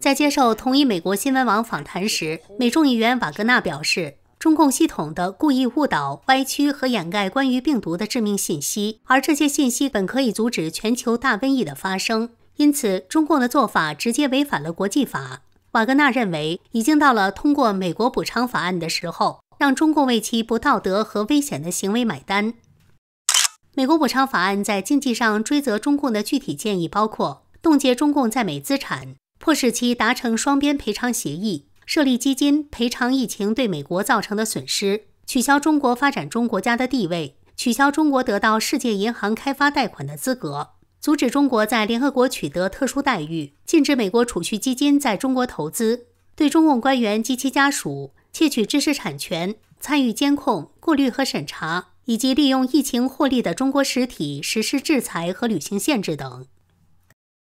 在接受同一美国新闻网访谈时，美众议员瓦格纳表示，中共系统的故意误导、歪曲和掩盖关于病毒的致命信息，而这些信息本可以阻止全球大瘟疫的发生。因此，中共的做法直接违反了国际法。瓦格纳认为，已经到了通过美国补偿法案的时候，让中共为其不道德和危险的行为买单。美国补偿法案在经济上追责中共的具体建议包括冻结中共在美资产。迫使其达成双边赔偿协议，设立基金赔偿疫情对美国造成的损失，取消中国发展中国家的地位，取消中国得到世界银行开发贷款的资格，阻止中国在联合国取得特殊待遇，禁止美国储蓄基金在中国投资，对中共官员及其家属窃取知识产权、参与监控、过滤和审查，以及利用疫情获利的中国实体实施制裁和履行限制等。